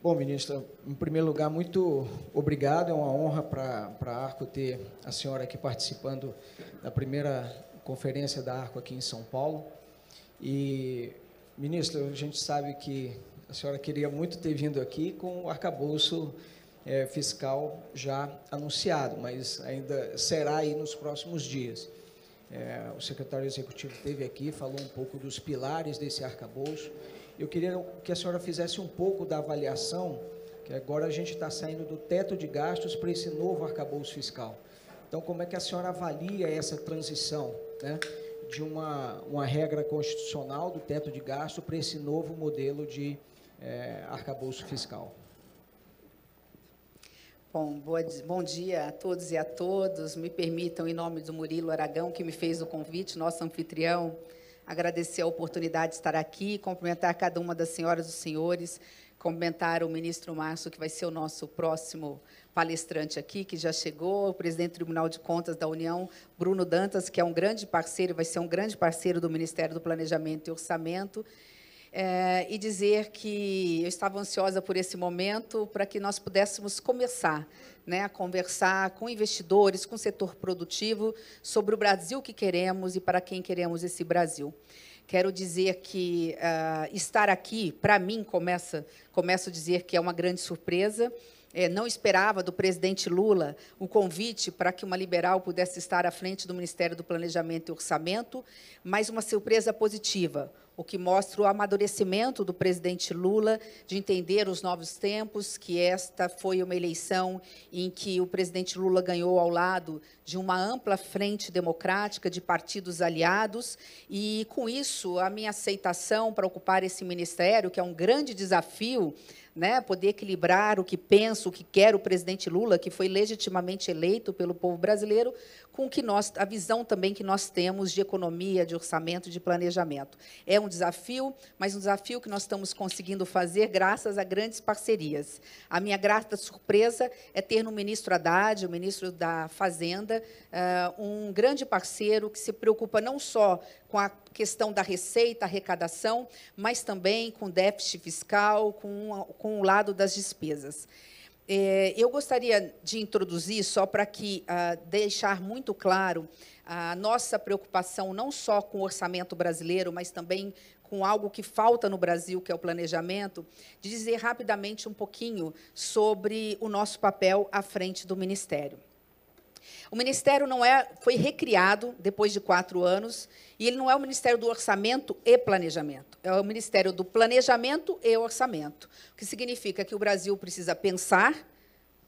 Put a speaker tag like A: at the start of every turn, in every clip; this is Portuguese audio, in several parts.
A: Bom, ministra, em primeiro lugar, muito obrigado. É uma honra para a ARCO ter a senhora aqui participando da primeira conferência da ARCO aqui em São Paulo. E, ministra, a gente sabe que a senhora queria muito ter vindo aqui com o arcabouço é, fiscal já anunciado, mas ainda será aí nos próximos dias. É, o secretário executivo esteve aqui, falou um pouco dos pilares desse arcabouço. Eu queria que a senhora fizesse um pouco da avaliação, que agora a gente está saindo do teto de gastos para esse novo arcabouço fiscal. Então, como é que a senhora avalia essa transição né, de uma, uma regra constitucional do teto de gasto para esse novo modelo de é,
B: arcabouço fiscal? Bom, boa, bom dia a todos e a todos. Me permitam, em nome do Murilo Aragão, que me fez o convite, nosso anfitrião, agradecer a oportunidade de estar aqui, cumprimentar cada uma das senhoras e dos senhores, cumprimentar o ministro Márcio, que vai ser o nosso próximo palestrante aqui, que já chegou, o presidente do Tribunal de Contas da União, Bruno Dantas, que é um grande parceiro, vai ser um grande parceiro do Ministério do Planejamento e Orçamento, é, e dizer que eu estava ansiosa por esse momento para que nós pudéssemos começar né, a conversar com investidores, com o setor produtivo, sobre o Brasil que queremos e para quem queremos esse Brasil. Quero dizer que uh, estar aqui, para mim, começa, começo a dizer que é uma grande surpresa. É, não esperava do presidente Lula o convite para que uma liberal pudesse estar à frente do Ministério do Planejamento e Orçamento, mas uma surpresa positiva o que mostra o amadurecimento do presidente Lula de entender os novos tempos, que esta foi uma eleição em que o presidente Lula ganhou ao lado de uma ampla frente democrática de partidos aliados e com isso a minha aceitação para ocupar esse ministério, que é um grande desafio, né, poder equilibrar o que pensa, o que quer o presidente Lula, que foi legitimamente eleito pelo povo brasileiro, com que nós, a visão também que nós temos de economia, de orçamento, de planejamento. É um desafio, mas um desafio que nós estamos conseguindo fazer graças a grandes parcerias. A minha grata surpresa é ter no ministro Haddad, o ministro da Fazenda, eh, um grande parceiro que se preocupa não só com a questão da receita, arrecadação, mas também com déficit fiscal, com, com o lado das despesas. É, eu gostaria de introduzir, só para que uh, deixar muito claro, a nossa preocupação não só com o orçamento brasileiro, mas também com algo que falta no Brasil, que é o planejamento, de dizer rapidamente um pouquinho sobre o nosso papel à frente do Ministério. O ministério não é, foi recriado depois de quatro anos e ele não é o ministério do orçamento e planejamento. É o ministério do planejamento e orçamento, o que significa que o Brasil precisa pensar,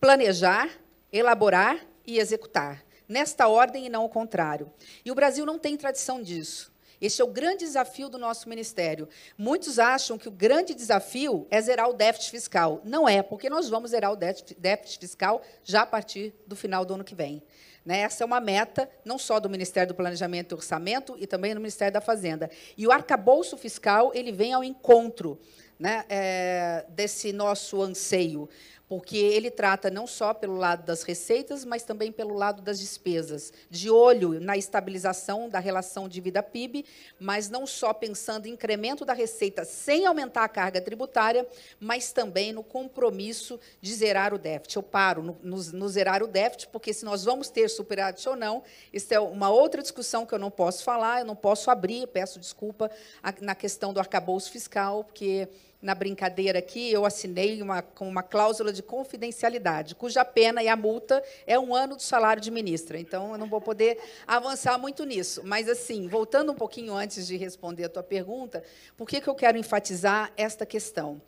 B: planejar, elaborar e executar nesta ordem e não o contrário. E o Brasil não tem tradição disso. Este é o grande desafio do nosso ministério. Muitos acham que o grande desafio é zerar o déficit fiscal. Não é, porque nós vamos zerar o déficit fiscal já a partir do final do ano que vem. Né? Essa é uma meta não só do Ministério do Planejamento e Orçamento e também do Ministério da Fazenda. E o arcabouço fiscal ele vem ao encontro né, é, desse nosso anseio porque ele trata não só pelo lado das receitas, mas também pelo lado das despesas, de olho na estabilização da relação dívida-PIB, mas não só pensando em incremento da receita sem aumentar a carga tributária, mas também no compromisso de zerar o déficit. Eu paro no, no, no zerar o déficit, porque se nós vamos ter superávit ou não, isso é uma outra discussão que eu não posso falar, eu não posso abrir, peço desculpa, a, na questão do arcabouço fiscal, porque na brincadeira aqui, eu assinei uma, com uma cláusula de confidencialidade, cuja pena e a multa é um ano do salário de ministra. Então, eu não vou poder avançar muito nisso. Mas, assim, voltando um pouquinho antes de responder a tua pergunta, por que, que eu quero enfatizar esta questão?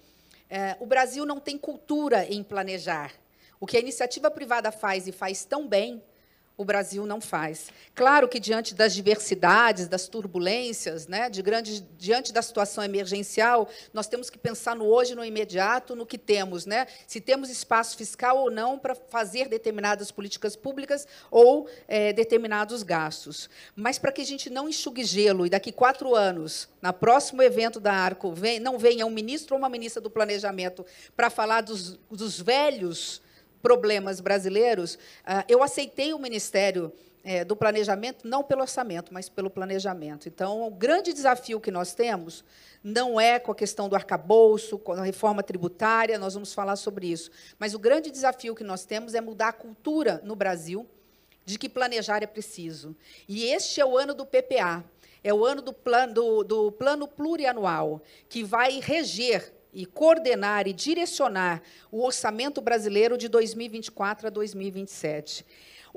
B: É, o Brasil não tem cultura em planejar. O que a iniciativa privada faz e faz tão bem o Brasil não faz. Claro que diante das diversidades, das turbulências, né, de grande, diante da situação emergencial, nós temos que pensar no hoje, no imediato, no que temos, né? Se temos espaço fiscal ou não para fazer determinadas políticas públicas ou é, determinados gastos. Mas para que a gente não enxugue gelo e daqui quatro anos, na próximo evento da Arco, vem, não venha um ministro ou uma ministra do planejamento para falar dos, dos velhos problemas brasileiros, ah, eu aceitei o Ministério eh, do Planejamento não pelo orçamento, mas pelo planejamento. Então, o grande desafio que nós temos não é com a questão do arcabouço, com a reforma tributária, nós vamos falar sobre isso. Mas o grande desafio que nós temos é mudar a cultura no Brasil de que planejar é preciso. E este é o ano do PPA. É o ano do, plano do, do plano plurianual, que vai reger e coordenar e direcionar o orçamento brasileiro de 2024 a 2027.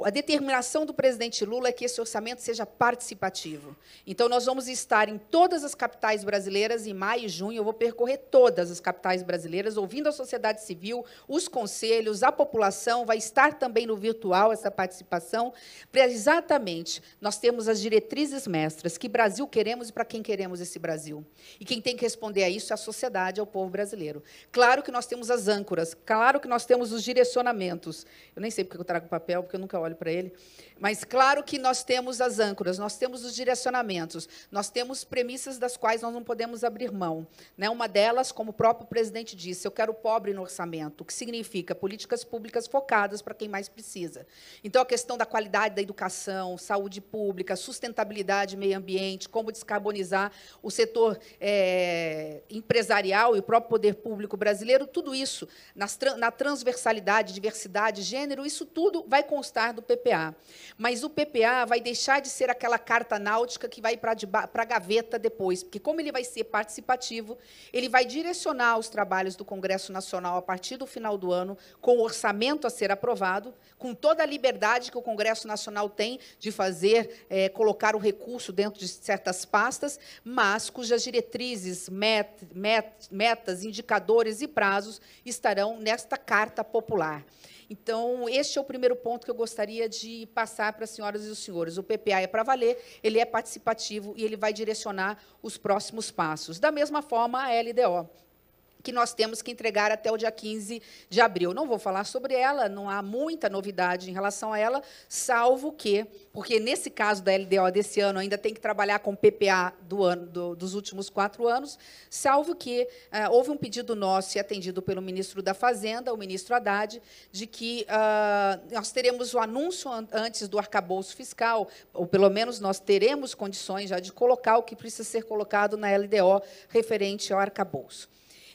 B: A determinação do presidente Lula é que esse orçamento seja participativo. Então, nós vamos estar em todas as capitais brasileiras em maio e junho. Eu vou percorrer todas as capitais brasileiras, ouvindo a sociedade civil, os conselhos, a população. Vai estar também no virtual essa participação. Para exatamente nós temos as diretrizes mestras: que Brasil queremos e para quem queremos esse Brasil. E quem tem que responder a isso é a sociedade, é o povo brasileiro. Claro que nós temos as âncoras, claro que nós temos os direcionamentos. Eu nem sei porque eu trago papel, porque eu nunca olho para ele. Mas claro que nós temos as âncoras, nós temos os direcionamentos, nós temos premissas das quais nós não podemos abrir mão. Né? Uma delas, como o próprio presidente disse, eu quero pobre no orçamento, o que significa políticas públicas focadas para quem mais precisa. Então, a questão da qualidade da educação, saúde pública, sustentabilidade, meio ambiente, como descarbonizar o setor é, empresarial e o próprio poder público brasileiro, tudo isso, nas, na transversalidade, diversidade, gênero, isso tudo vai constar do PPA. Mas o PPA vai deixar de ser aquela carta náutica que vai para a gaveta depois, porque como ele vai ser participativo, ele vai direcionar os trabalhos do Congresso Nacional a partir do final do ano, com o orçamento a ser aprovado, com toda a liberdade que o Congresso Nacional tem de fazer, é, colocar o recurso dentro de certas pastas, mas cujas diretrizes, met, met, metas, indicadores e prazos estarão nesta carta popular. Então, este é o primeiro ponto que eu gostaria gostaria de passar para as senhoras e os senhores. O PPA é para valer, ele é participativo e ele vai direcionar os próximos passos. Da mesma forma, a LDO que nós temos que entregar até o dia 15 de abril. Não vou falar sobre ela, não há muita novidade em relação a ela, salvo que, porque nesse caso da LDO desse ano ainda tem que trabalhar com o PPA do ano, do, dos últimos quatro anos, salvo que eh, houve um pedido nosso e atendido pelo ministro da Fazenda, o ministro Haddad, de que ah, nós teremos o anúncio antes do arcabouço fiscal, ou pelo menos nós teremos condições já de colocar o que precisa ser colocado na LDO referente ao arcabouço.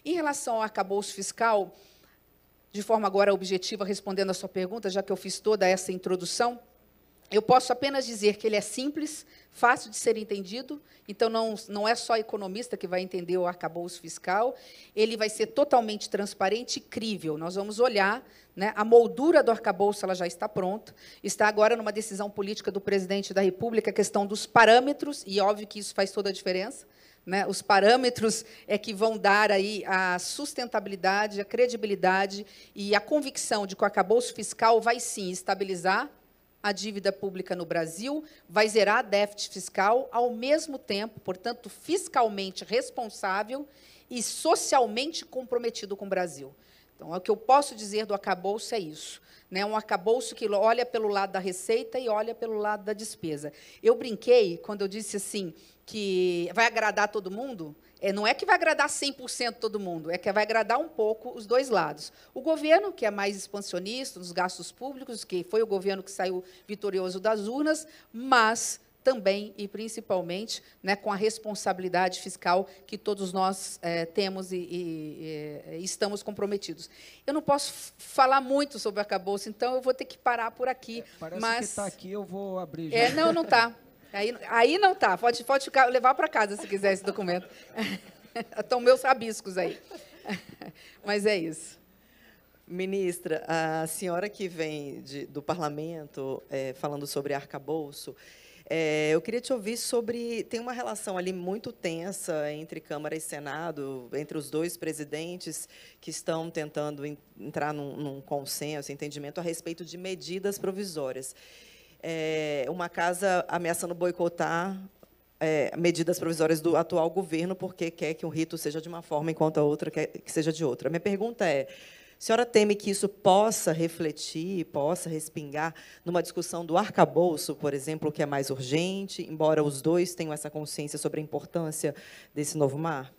B: Em relação ao arcabouço fiscal, de forma agora objetiva, respondendo a sua pergunta, já que eu fiz toda essa introdução, eu posso apenas dizer que ele é simples, fácil de ser entendido, então não, não é só economista que vai entender o arcabouço fiscal, ele vai ser totalmente transparente e crível. Nós vamos olhar, né, a moldura do arcabouço ela já está pronta, está agora numa decisão política do presidente da República, a questão dos parâmetros, e óbvio que isso faz toda a diferença, né? Os parâmetros é que vão dar aí a sustentabilidade, a credibilidade e a convicção de que o arcabouço fiscal vai sim estabilizar a dívida pública no Brasil, vai zerar déficit fiscal, ao mesmo tempo, portanto, fiscalmente responsável e socialmente comprometido com o Brasil. Então, é o que eu posso dizer do acabouço é isso. Né? Um acabouço que olha pelo lado da receita e olha pelo lado da despesa. Eu brinquei quando eu disse assim que vai agradar todo mundo, é, não é que vai agradar 100% todo mundo, é que vai agradar um pouco os dois lados. O governo, que é mais expansionista nos gastos públicos, que foi o governo que saiu vitorioso das urnas, mas também e principalmente né, com a responsabilidade fiscal que todos nós é, temos e, e, é, e, estamos comprometidos. Eu não posso falar muito sobre o arcabouço, então eu vou ter que parar por aqui. É, parece mas... que está aqui,
A: eu vou abrir. É, já. É, não, não
B: está. Aí, aí não tá. Pode, pode ficar, levar para casa se quiser esse documento.
C: Estão meus rabiscos aí. Mas é isso. Ministra, a senhora que vem de, do parlamento é, falando sobre arcabouço, é, eu queria te ouvir sobre. Tem uma relação ali muito tensa entre Câmara e Senado, entre os dois presidentes que estão tentando entrar num, num consenso, entendimento a respeito de medidas provisórias é, uma casa ameaçando boicotar é, medidas provisórias do atual governo porque quer que um rito seja de uma forma enquanto a outra quer que seja de outra. Minha pergunta é, a senhora teme que isso possa refletir, possa respingar numa discussão do arcabouço, por exemplo, que é mais urgente, embora os dois tenham essa consciência sobre a importância desse novo mar?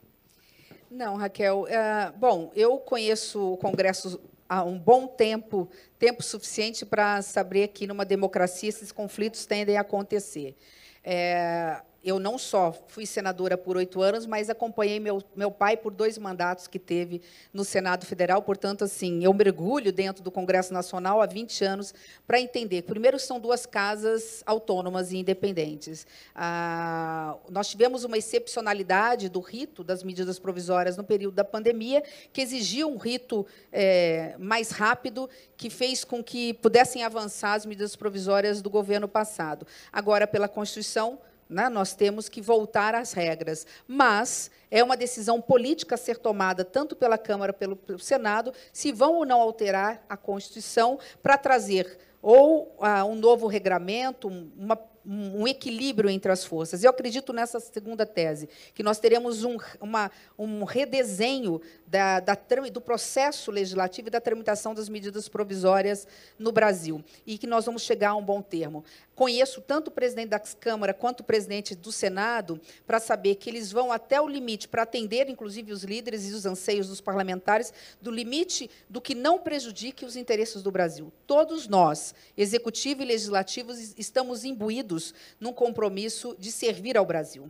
B: Não, Raquel. É, bom, eu conheço o Congresso há um bom tempo, tempo suficiente para saber que numa democracia esses conflitos tendem a acontecer. É, eu não só fui senadora por oito anos, mas acompanhei meu, meu pai por dois mandatos que teve no Senado Federal. Portanto, assim, eu mergulho dentro do Congresso Nacional há 20 anos para entender. Primeiro, são duas casas autônomas e independentes. Ah, nós tivemos uma excepcionalidade do rito das medidas provisórias no período da pandemia, que exigiu um rito é, mais rápido, que fez com que pudessem avançar as medidas provisórias do governo passado. Agora, pela Constituição, né, nós temos que voltar às regras. Mas é uma decisão política a ser tomada, tanto pela Câmara pelo, pelo Senado, se vão ou não alterar a Constituição para trazer ou ah, um novo regramento, uma um equilíbrio entre as forças. Eu acredito nessa segunda tese, que nós teremos um, uma, um redesenho da, da, do processo legislativo e da tramitação das medidas provisórias no Brasil, e que nós vamos chegar a um bom termo. Conheço tanto o presidente da Câmara quanto o presidente do Senado para saber que eles vão até o limite para atender, inclusive, os líderes e os anseios dos parlamentares, do limite do que não prejudique os interesses do Brasil. Todos nós, executivo e legislativo, estamos imbuídos unidos num compromisso de servir ao Brasil.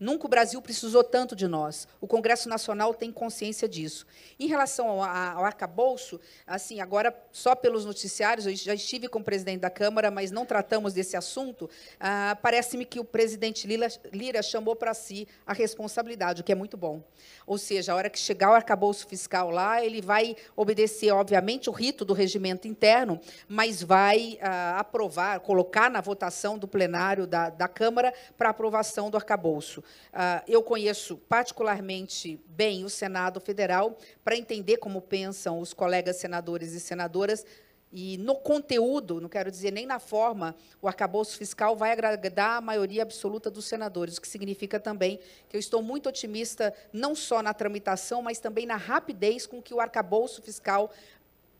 B: Nunca o Brasil precisou tanto de nós. O Congresso Nacional tem consciência disso. Em relação ao, ao arcabouço, assim, agora, só pelos noticiários, eu já estive com o presidente da Câmara, mas não tratamos desse assunto. Ah, Parece-me que o presidente Lira chamou para si a responsabilidade, o que é muito bom. Ou seja, a hora que chegar o arcabouço fiscal lá, ele vai obedecer, obviamente, o rito do regimento interno, mas vai ah, aprovar, colocar na votação do plenário da, da Câmara para aprovação do arcabouço. Ah, eu conheço particularmente bem o Senado Federal para entender como pensam os colegas senadores e senadoras. E no conteúdo, não quero dizer nem na forma, o arcabouço fiscal vai agradar a maioria absoluta dos senadores, o que significa também que eu estou muito otimista, não só na tramitação, mas também na rapidez com que o arcabouço fiscal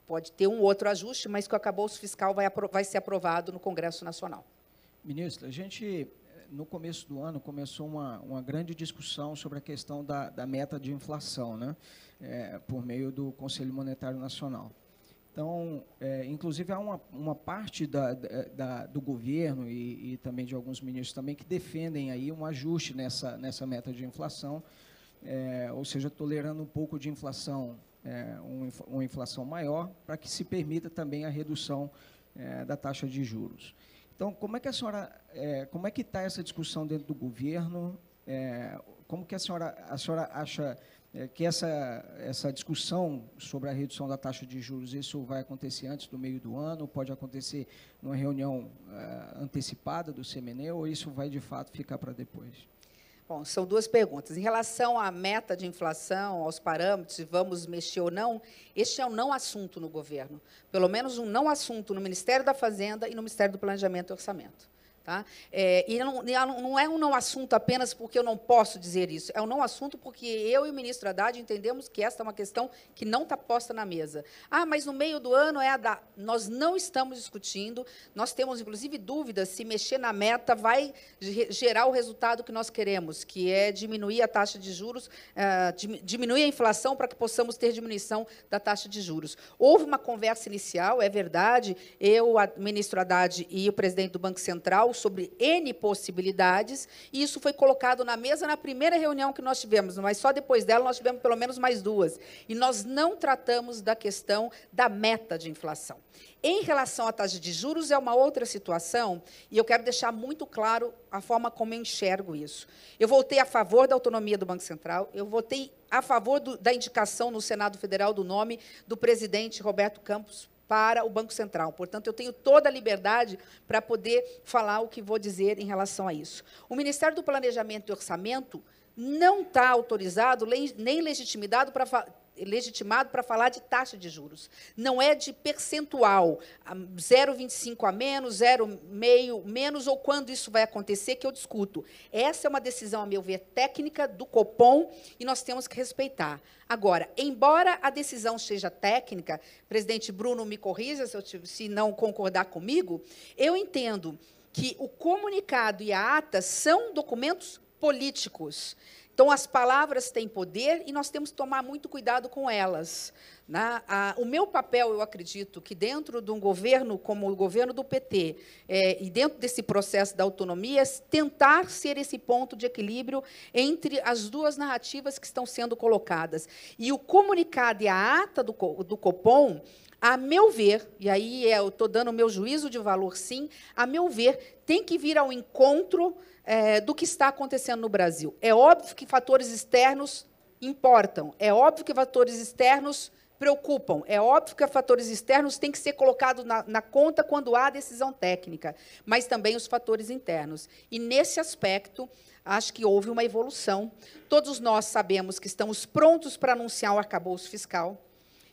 B: pode ter um outro ajuste, mas que o arcabouço fiscal vai, vai ser aprovado no Congresso Nacional.
A: Ministro, a gente no começo do ano, começou uma, uma grande discussão sobre a questão da, da meta de inflação, né? É, por meio do Conselho Monetário Nacional. Então, é, inclusive, há uma, uma parte da, da, do governo e, e, também de alguns ministros também que defendem aí um ajuste nessa, nessa meta de inflação, é, ou seja, tolerando um pouco de inflação, é, uma inflação maior, para que se permita também a redução é, da taxa de juros. Então, como é que a senhora, é, como é que está essa discussão dentro do governo? É, como que a senhora, a senhora acha é, que essa, essa discussão sobre a redução da taxa de juros, isso vai acontecer antes do meio do ano, pode acontecer numa reunião
B: é, antecipada do CMNE, ou isso vai, de fato, ficar para depois? Bom, são duas perguntas. Em relação à meta de inflação, aos parâmetros, se vamos mexer ou não, este é um não assunto no governo. Pelo menos um não assunto no Ministério da Fazenda e no Ministério do Planejamento e Orçamento. Tá? É, e não, não, é um não assunto apenas porque eu não posso dizer isso, é um não assunto porque eu e o ministro Haddad entendemos que esta é uma questão que não está posta na mesa. Ah, mas no meio do ano é a da. Nós não estamos discutindo, nós temos inclusive dúvidas se mexer na meta vai gerar o resultado que nós queremos, que é diminuir a taxa de juros, é, diminuir a inflação para que possamos ter diminuição da taxa de juros. Houve uma conversa inicial, é verdade, eu, o ministro Haddad e o presidente do Banco Central sobre N possibilidades, e isso foi colocado na mesa na primeira reunião que nós tivemos, mas só depois dela nós tivemos pelo menos mais duas. E nós não tratamos da questão da meta de inflação. Em relação à taxa de juros, é uma outra situação, e eu quero deixar muito claro a forma como eu enxergo isso. Eu votei a favor da autonomia do Banco Central, eu votei a favor do, da indicação no Senado Federal do nome do presidente Roberto Campos para o Banco Central. Portanto, eu tenho toda a liberdade para poder falar o que vou dizer em relação a isso. O Ministério do Planejamento e Orçamento não está autorizado nem legitimado para legitimado para falar de taxa de juros. Não é de percentual, 0,25 a menos, 0,5 menos, ou quando isso vai acontecer, que eu discuto. Essa é uma decisão, a meu ver, técnica do Copom e nós temos que respeitar. Agora, embora a decisão seja técnica, presidente Bruno, me corrija se, eu, se não concordar comigo, eu entendo que o comunicado e a ata são documentos políticos. Então, as palavras têm poder e nós temos que tomar muito cuidado com elas. Né? a, o meu papel, eu acredito, que dentro de um governo como o governo do PT, é, e dentro desse processo da autonomia, é tentar ser esse ponto de equilíbrio entre as duas narrativas que estão sendo colocadas. E o comunicado e a ata do, do COPOM a meu ver, e aí é, eu estou dando o meu juízo de valor, sim, a meu ver, tem que vir ao encontro é, do que está acontecendo no Brasil. É óbvio que fatores externos importam, é óbvio que fatores externos preocupam. É óbvio que fatores externos têm que ser colocados na, na, conta quando há decisão técnica, mas também os fatores internos. E, nesse aspecto, acho que houve uma evolução. Todos nós sabemos que estamos prontos para anunciar o arcabouço fiscal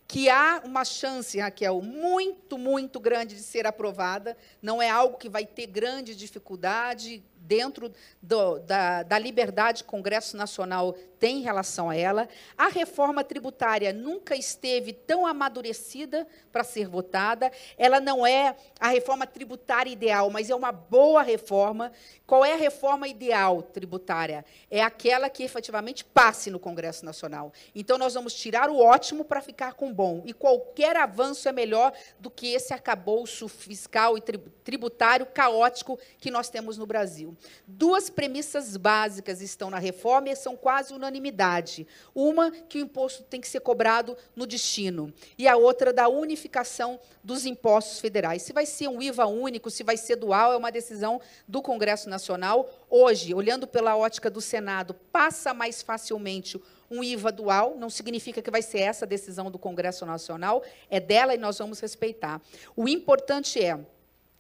B: que há uma chance, Raquel, muito, muito grande de ser aprovada. Não é algo que vai ter grande dificuldade, dentro do, da, da liberdade que o Congresso Nacional tem em relação a ela. A reforma tributária nunca esteve tão amadurecida para ser votada. Ela não é a reforma tributária ideal, mas é uma boa reforma. Qual é a reforma ideal tributária? É aquela que efetivamente passe no Congresso Nacional. Então, nós vamos tirar o ótimo para ficar com o bom. E qualquer avanço é melhor do que esse acabouço fiscal e tributário caótico que nós temos no Brasil. Duas premissas básicas estão na reforma e são quase unanimidade. Uma, que o imposto tem que ser cobrado no destino, e a outra, da unificação dos impostos federais. Se vai ser um IVA único, se vai ser dual, é uma decisão do Congresso Nacional. Hoje, olhando pela ótica do Senado, passa mais facilmente um IVA dual, não significa que vai ser essa a decisão do Congresso Nacional, é dela e nós vamos respeitar. O importante é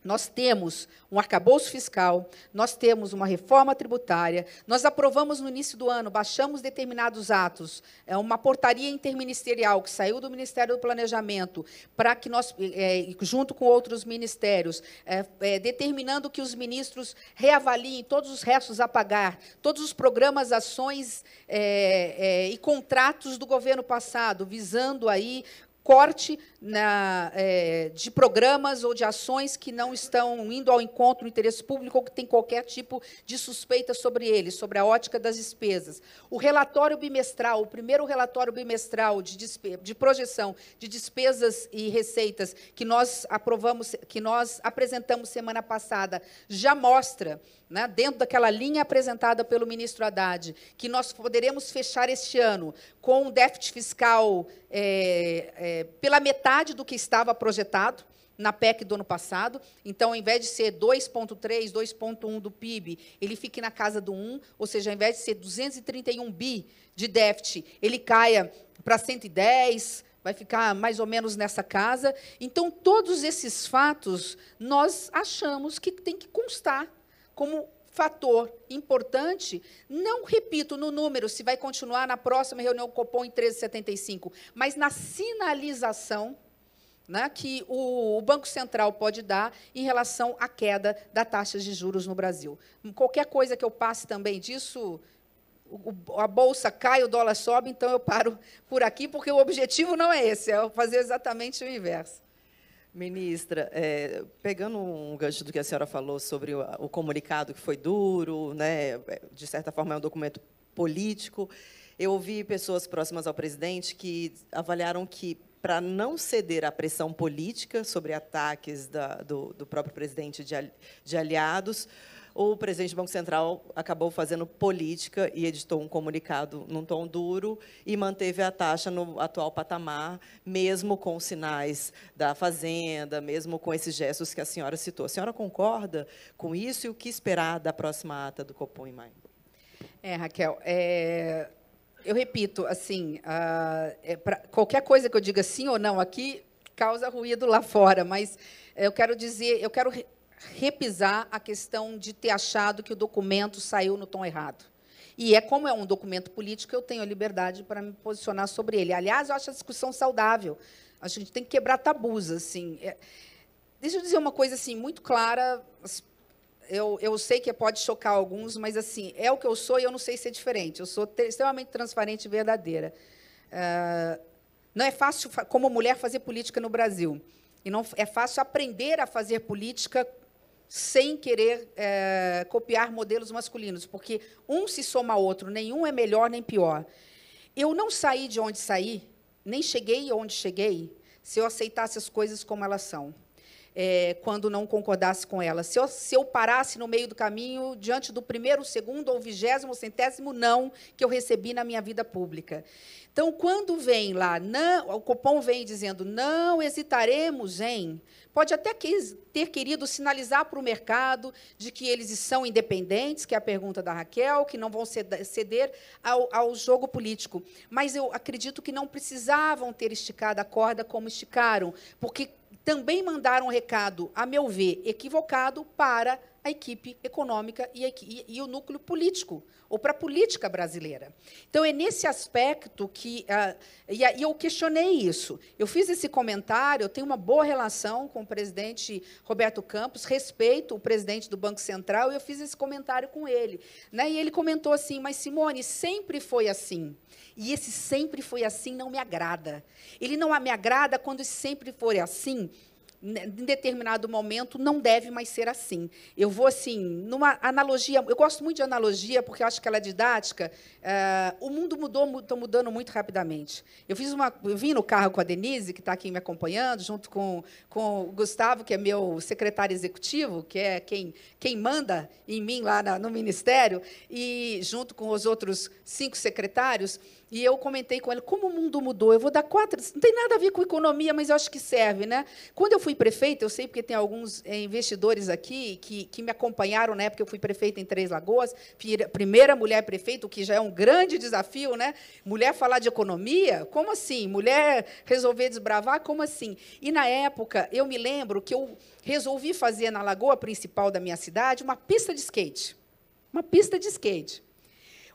B: nós temos um arcabouço fiscal, nós temos uma reforma tributária, nós aprovamos no início do ano, baixamos determinados atos, é uma portaria interministerial que saiu do Ministério do Planejamento, para que nós, é, junto com outros ministérios, é, é, determinando que os ministros reavaliem todos os restos a pagar, todos os programas, ações e contratos do governo passado, visando aí corte na, é, de programas ou de ações que não estão indo ao encontro do interesse público ou que tem qualquer tipo de suspeita sobre ele, sobre a ótica das despesas. O relatório bimestral, o primeiro relatório bimestral de, de projeção de despesas e receitas que nós aprovamos, que nós apresentamos semana passada, já mostra, né, dentro daquela linha apresentada pelo ministro Haddad, que nós poderemos fechar este ano com um déficit fiscal. É, é, pela metade do que estava projetado na PEC do ano passado. Então, ao invés de ser 2,3, 2,1 do PIB, ele fique na casa do 1, ou seja, ao invés de ser 231 bi de déficit, ele caia para 110, vai ficar mais ou menos nessa casa. Então, todos esses fatos nós achamos que tem que constar como fator importante, não repito no número se vai continuar na próxima reunião Copom em 1375, mas na sinalização né, que o, o, Banco Central pode dar em relação à queda da taxa de juros no Brasil. Qualquer coisa que eu passe também disso, o, a bolsa cai, o dólar sobe, então eu paro por aqui, porque o objetivo não é esse, é fazer exatamente o inverso.
C: Ministra, é, pegando um gancho do que a senhora falou sobre o, o comunicado que foi duro, né, de certa forma é um documento político, eu ouvi pessoas próximas ao presidente que avaliaram que, para não ceder à pressão política sobre ataques da, do, do, próprio presidente de, de aliados, o presidente do Banco Central acabou fazendo política e editou um comunicado num tom duro e manteve a taxa no atual patamar, mesmo com os sinais da Fazenda, mesmo com esses gestos que a senhora citou. A senhora concorda com isso e o que esperar da próxima ata do Copom em maio? É, Raquel,
B: é... eu repito, assim, ah, é pra... qualquer coisa que eu diga sim ou não aqui causa ruído lá fora, mas eu quero dizer, eu quero repisar a questão de ter achado que o documento saiu no tom errado. E é como é um documento político, eu tenho a liberdade para me posicionar sobre ele. Aliás, eu acho a discussão saudável. Acho que a gente tem que quebrar tabus, assim. É... Deixa eu dizer uma coisa assim muito clara. Eu, eu sei que pode chocar alguns, mas assim é o que eu sou e eu não sei ser diferente. Eu sou extremamente transparente e verdadeira. Uh, não é fácil, como mulher, fazer política no Brasil. E não é fácil aprender a fazer política sem querer é, copiar modelos masculinos, porque um se soma ao outro, nenhum é melhor nem pior. Eu não saí de onde saí, nem cheguei onde cheguei, se eu aceitasse as coisas como elas são é, quando não concordasse com ela. Se eu, se eu parasse no meio do caminho, diante do primeiro, segundo ou vigésimo, centésimo não que eu recebi na minha vida pública. Então, quando vem lá, não, o Copom vem dizendo, não hesitaremos em, pode até ter querido sinalizar para o mercado de que eles são independentes, que é a pergunta da Raquel, que não vão ceder ao, ao jogo político. Mas eu acredito que não precisavam ter esticado a corda como esticaram, porque também mandaram um recado, a meu ver, equivocado para a equipe econômica e, a, e, e o núcleo político, ou para a política brasileira. Então, é nesse aspecto que. Uh, e, e eu questionei isso. Eu fiz esse comentário, eu tenho uma boa relação com o presidente Roberto Campos, respeito o presidente do Banco Central, e eu fiz esse comentário com ele. Né? E ele comentou assim: Mas, Simone, sempre foi assim. E esse sempre foi assim não me agrada. Ele não me agrada quando sempre for assim né, em determinado momento não deve mais ser assim. Eu vou assim, numa analogia, eu gosto muito de analogia porque eu acho que ela é didática. Uh, o mundo mudou, está mudando muito rapidamente. Eu fiz uma, eu vim no carro com a Denise que está aqui me acompanhando, junto com, com o Gustavo que é meu secretário executivo, que é quem quem manda em mim lá na, no ministério e junto com os outros cinco secretários. E eu comentei com ela como o mundo mudou. Eu vou dar quatro. Não tem nada a ver com economia, mas eu acho que serve, né? Quando eu fui prefeita, eu sei porque tem alguns eh, investidores aqui que, que me acompanharam na né, época eu fui prefeita em Três Lagoas, primeira mulher prefeita, o que já é um grande desafio, né? Mulher falar de economia, como assim? Mulher resolver desbravar, como assim? E na época eu me lembro que eu resolvi fazer na lagoa principal da minha cidade uma pista de skate. Uma pista de skate.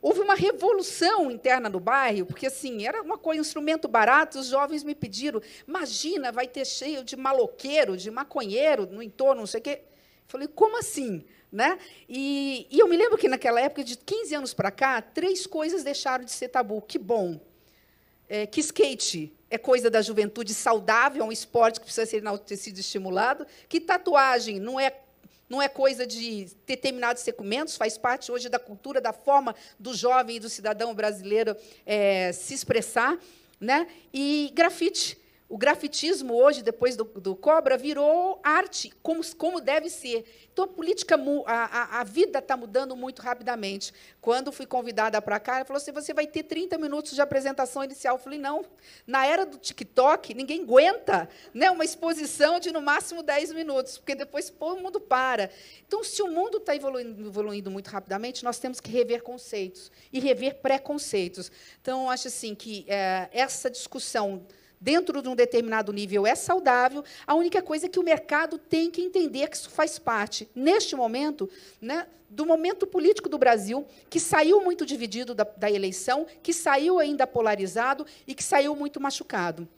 B: Houve uma revolução interna no bairro, porque assim, era uma coisa, instrumento barato, os jovens me pediram, imagina, vai ter cheio de maloqueiro, de maconheiro no entorno, não sei o quê. Falei, como assim? Né? E, e eu me lembro que naquela época, de 15 anos para cá, três coisas deixaram de ser tabu. Que bom. É, que skate é coisa da juventude saudável, é um esporte que precisa ser enaltecido e estimulado, que tatuagem não é não é coisa de determinados segmentos, faz parte hoje da cultura, da forma do jovem e do cidadão brasileiro é, se expressar. Né? E grafite o grafitismo hoje, depois do, do Cobra, virou arte, como, como, deve ser. Então, a política, a, a vida está mudando muito rapidamente. Quando fui convidada para cá, ela falou assim, você vai ter 30 minutos de apresentação inicial. Eu falei, não, na era do TikTok, ninguém aguenta né, uma exposição de, no máximo, 10 minutos, porque depois o mundo para. Então, se o mundo está evoluindo, evoluindo muito rapidamente, nós temos que rever conceitos e rever preconceitos. Então, acho assim que é, essa discussão dentro de um determinado nível é saudável, a única coisa é que o mercado tem que entender é que isso faz parte, neste momento, né, do momento político do Brasil, que saiu muito dividido da, da eleição, que saiu ainda polarizado e que saiu muito machucado.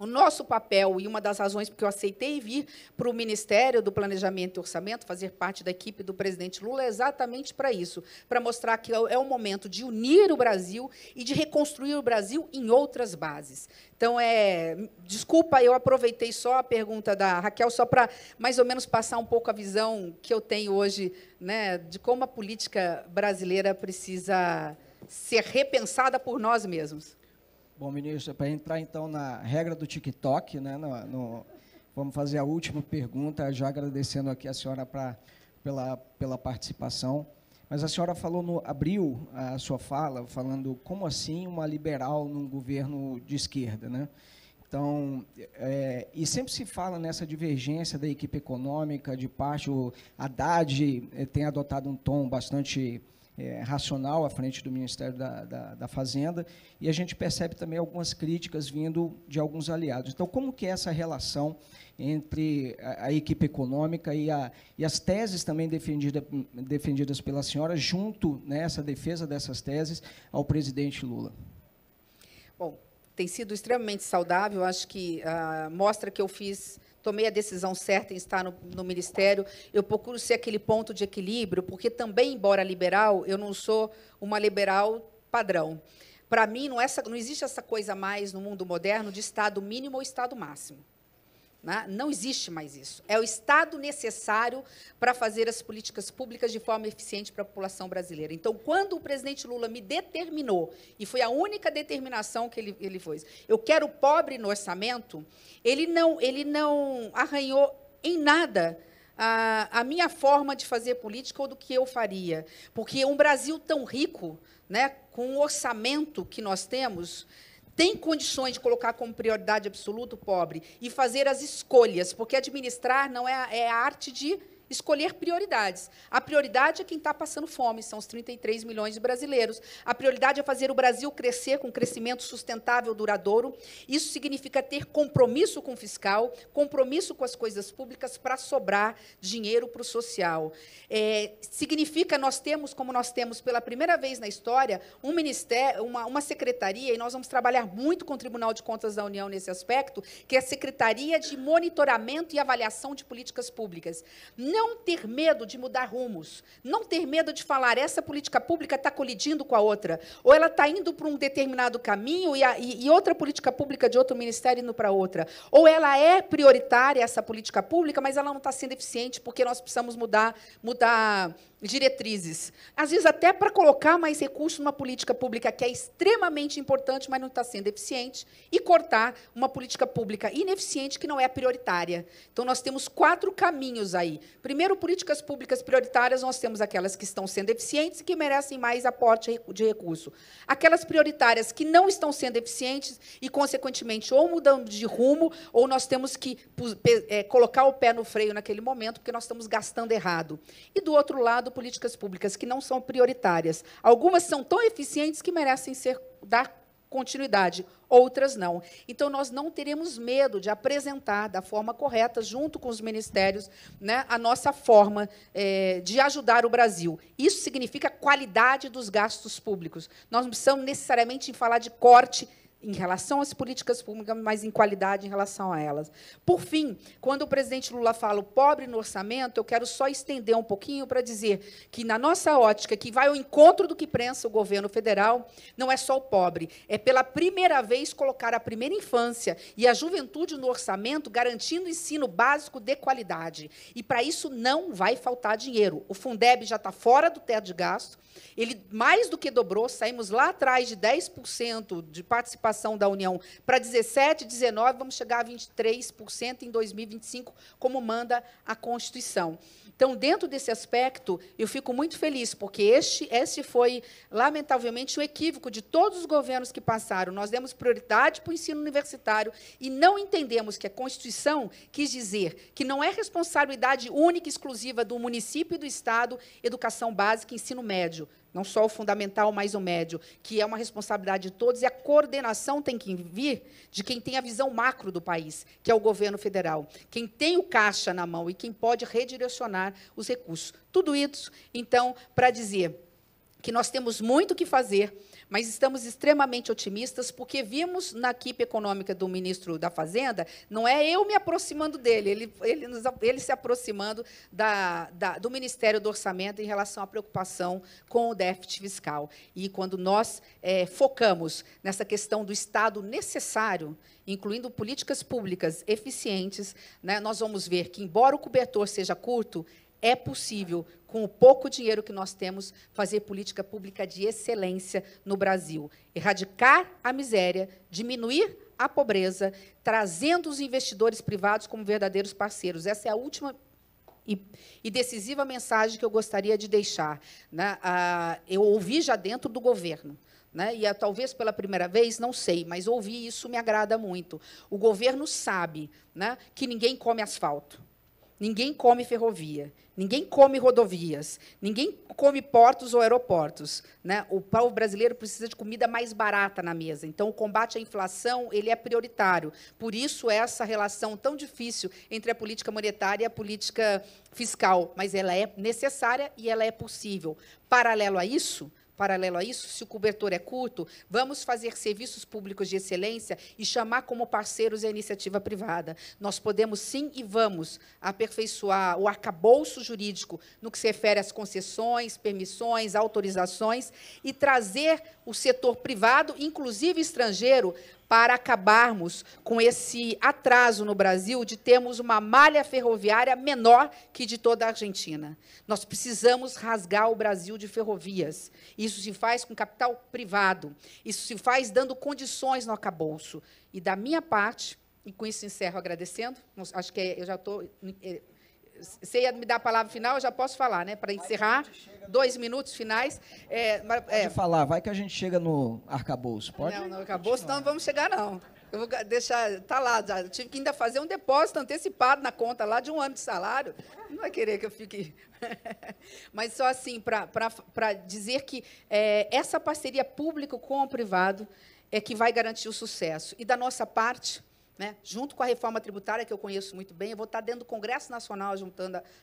B: O nosso papel, e uma das razões porque eu aceitei vir para o Ministério do Planejamento e Orçamento, fazer parte da equipe do presidente Lula, é exatamente para isso para mostrar que é, é o momento de unir o Brasil e de reconstruir o Brasil em outras bases. Então, é, desculpa, eu aproveitei só a pergunta da Raquel, só para mais ou menos passar um pouco a visão que eu tenho hoje né, de como a política brasileira precisa ser repensada por nós mesmos.
A: Bom, ministro, para entrar então na regra do TikTok, né, no, no, vamos fazer a última pergunta, já agradecendo aqui a senhora pra, pela, pela participação. Mas a senhora falou no abril a sua fala, falando como assim uma liberal num governo de esquerda, né? Então, é, e sempre se fala nessa divergência da equipe econômica, de parte, o Haddad eh, tem adotado um tom bastante é, racional à frente do Ministério da, da, da, Fazenda, e a gente percebe também algumas críticas vindo de alguns aliados. Então, como que é essa relação entre a, a equipe econômica e, a, e as teses também defendida, defendidas pela senhora, junto nessa né, defesa dessas teses ao presidente Lula?
B: Bom, tem sido extremamente saudável, acho que ah, mostra que eu fiz tomei a decisão certa em estar no, no, ministério. Eu procuro ser aquele ponto de equilíbrio, porque também, embora liberal, eu não sou uma liberal padrão. Para mim, não, é essa, não existe essa coisa mais no mundo moderno de Estado mínimo ou Estado máximo. Né? Não existe mais isso. É o Estado necessário para fazer as políticas públicas de forma eficiente para a população brasileira. Então, quando o presidente Lula me determinou, e foi a única determinação que ele, ele fez, eu quero pobre no orçamento, ele não, ele não arranhou em nada a, a, minha forma de fazer política ou do que eu faria. Porque um Brasil tão rico, né, com o orçamento que nós temos, tem condições de colocar como prioridade absoluta o pobre e fazer as escolhas, porque administrar não é, é a arte de escolher prioridades. A prioridade é quem está passando fome, são os 33 milhões de brasileiros. A prioridade é fazer o Brasil crescer com crescimento sustentável, duradouro. Isso significa ter compromisso com o fiscal, compromisso com as coisas públicas para sobrar dinheiro para o social. É, significa nós temos, como nós temos pela primeira vez na história, um ministério, uma, uma secretaria, e nós vamos trabalhar muito com o Tribunal de Contas da União nesse aspecto, que é a Secretaria de Monitoramento e Avaliação de Políticas Públicas. Não não ter medo de mudar rumos, não ter medo de falar essa política pública está colidindo com a outra, ou ela está indo para um determinado caminho e, a, e, e, outra política pública de outro ministério indo para outra, ou ela é prioritária essa política pública, mas ela não está sendo eficiente porque nós precisamos mudar, mudar diretrizes, às vezes até para colocar mais recursos numa política pública que é extremamente importante, mas não está sendo eficiente, e cortar uma política pública ineficiente que não é prioritária. Então nós temos quatro caminhos aí. Primeiro, políticas públicas prioritárias, nós temos aquelas que estão sendo eficientes e que merecem mais aporte de recurso. Aquelas prioritárias que não estão sendo eficientes e, consequentemente, ou mudamos de rumo, ou nós temos que é, colocar o pé no freio naquele momento, porque nós estamos gastando errado. E, do outro lado, políticas públicas que não são prioritárias. Algumas são tão eficientes que merecem ser dar continuidade, outras não. Então, nós não teremos medo de apresentar da forma correta, junto com os ministérios, né, a nossa forma é, de ajudar o Brasil. Isso significa qualidade dos gastos públicos. Nós não precisamos necessariamente falar de corte em relação às políticas públicas, mas em qualidade em relação a elas. Por fim, quando o presidente Lula fala o pobre no orçamento, eu quero só estender um pouquinho para dizer que, na nossa ótica, que vai ao encontro do que prensa o governo federal, não é só o pobre. É pela primeira vez colocar a primeira infância e a juventude no orçamento, garantindo ensino básico de qualidade. E, para isso, não vai faltar dinheiro. O Fundeb já está fora do teto de gasto, ele mais do que dobrou, saímos lá atrás de 10% de participação participação da União para 17, 19, vamos chegar a 23% em 2025, como manda a Constituição. Então, dentro desse aspecto, eu fico muito feliz, porque este, este foi, lamentavelmente, o equívoco de todos os governos que passaram. Nós demos prioridade para o ensino universitário e não entendemos que a Constituição quis dizer que não é responsabilidade única e exclusiva do município e do Estado educação básica e ensino médio não só o fundamental, mas o médio, que é uma responsabilidade de todos, e a coordenação tem que vir de quem tem a visão macro do país, que é o governo federal, quem tem o caixa na mão e quem pode redirecionar os recursos. Tudo isso, então, para dizer que nós temos muito o que fazer mas estamos extremamente otimistas porque vimos na equipe econômica do ministro da Fazenda, não é eu me aproximando dele, ele, ele, nos, ele se aproximando da, da, do Ministério do Orçamento em relação à preocupação com o déficit fiscal. E quando nós é, focamos nessa questão do Estado necessário, incluindo políticas públicas eficientes, né, nós vamos ver que, embora o cobertor seja curto, é possível, com o pouco dinheiro que nós temos, fazer política pública de excelência no Brasil. Erradicar a miséria, diminuir a pobreza, trazendo os investidores privados como verdadeiros parceiros. Essa é a última e, decisiva mensagem que eu gostaria de deixar. Né? Ah, eu ouvi já dentro do governo. Né? E é, talvez pela primeira vez, não sei, mas ouvir isso me agrada muito. O governo sabe né, que ninguém come asfalto. Ninguém come ferrovia, ninguém come rodovias, ninguém come portos ou aeroportos. Né? O povo brasileiro precisa de comida mais barata na mesa. Então, o combate à inflação ele é prioritário. Por isso, essa relação tão difícil entre a política monetária e a política fiscal. Mas ela é necessária e ela é possível. Paralelo a isso, Paralelo a isso, se o cobertor é curto, vamos fazer serviços públicos de excelência e chamar como parceiros a iniciativa privada. Nós podemos sim e vamos aperfeiçoar o arcabouço jurídico no que se refere às concessões, permissões, autorizações e trazer o setor privado, inclusive estrangeiro, para acabarmos com esse atraso no Brasil de termos uma malha ferroviária menor que de toda a Argentina. Nós precisamos rasgar o Brasil de ferrovias. Isso se faz com capital privado. Isso se faz dando condições no acabouço. E da minha parte, e com isso encerro agradecendo, acho que é, eu já estou você ia me dar a palavra final, eu já posso falar, né? Para encerrar, dois minutos finais. É, é. Pode é...
A: falar, vai que a gente chega no arcabouço. Pode? Não,
B: no arcabouço não vamos chegar, não. Eu vou deixar. Tá lá, já. Eu tive que ainda fazer um depósito antecipado na conta lá de um ano de salário. Não vai querer que eu fique. Mas só assim, para dizer que é, essa parceria público com o privado é que vai garantir o sucesso. E da nossa parte, né? Junto com a reforma tributária, que eu conheço muito bem, eu vou estar dentro do Congresso Nacional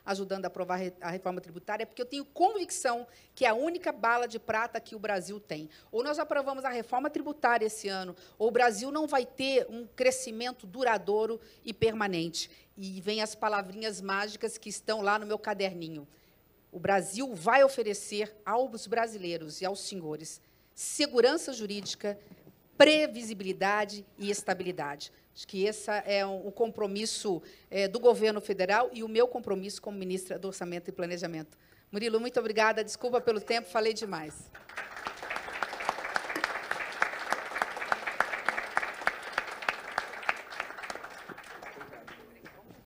B: ajudando a aprovar a reforma tributária, porque eu tenho convicção que é a única bala de prata que o Brasil tem. Ou nós aprovamos a reforma tributária esse ano, ou o Brasil não vai ter um crescimento duradouro e permanente. E vem as palavrinhas mágicas que estão lá no meu caderninho. O Brasil vai oferecer aos brasileiros e aos senhores segurança jurídica, previsibilidade e estabilidade. Acho que esse é o compromisso é, do governo federal e o meu compromisso como ministra do Orçamento e Planejamento. Murilo, muito obrigada. Desculpa pelo tempo, falei demais.